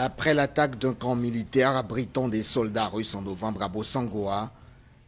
Après l'attaque d'un camp militaire abritant des soldats russes en novembre à Bosangoa,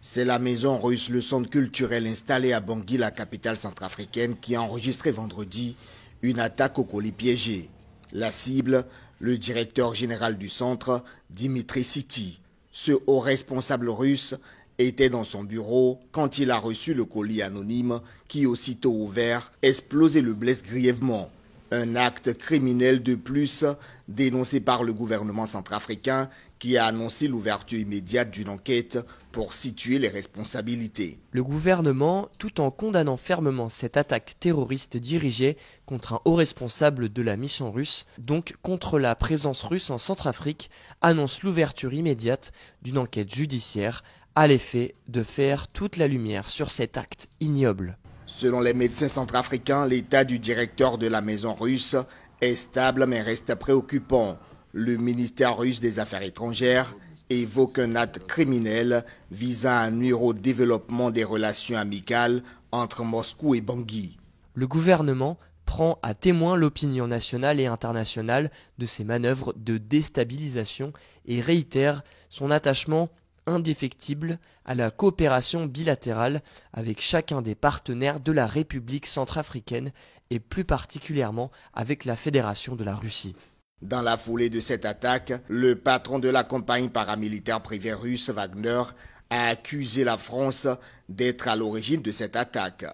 c'est la maison russe, le centre culturel installé à Bangui, la capitale centrafricaine, qui a enregistré vendredi une attaque au colis piégé. La cible, le directeur général du centre, Dimitri Siti. Ce haut responsable russe était dans son bureau quand il a reçu le colis anonyme qui, aussitôt ouvert, explosait le blesse grièvement un acte criminel de plus dénoncé par le gouvernement centrafricain qui a annoncé l'ouverture immédiate d'une enquête pour situer les responsabilités. Le gouvernement, tout en condamnant fermement cette attaque terroriste dirigée contre un haut responsable de la mission russe, donc contre la présence russe en Centrafrique, annonce l'ouverture immédiate d'une enquête judiciaire à l'effet de faire toute la lumière sur cet acte ignoble. Selon les médecins centrafricains, l'état du directeur de la maison russe est stable mais reste préoccupant. Le ministère russe des Affaires étrangères évoque un acte criminel visant à nuire au développement des relations amicales entre Moscou et Bangui. Le gouvernement prend à témoin l'opinion nationale et internationale de ces manœuvres de déstabilisation et réitère son attachement indéfectible à la coopération bilatérale avec chacun des partenaires de la République centrafricaine et plus particulièrement avec la Fédération de la Russie. Dans la foulée de cette attaque, le patron de la compagnie paramilitaire privée russe Wagner a accusé la France d'être à l'origine de cette attaque.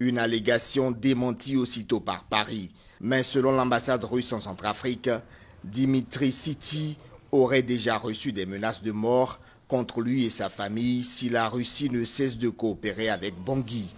Une allégation démentie aussitôt par Paris. Mais selon l'ambassade russe en Centrafrique, Dimitri Siti aurait déjà reçu des menaces de mort contre lui et sa famille si la Russie ne cesse de coopérer avec Bangui.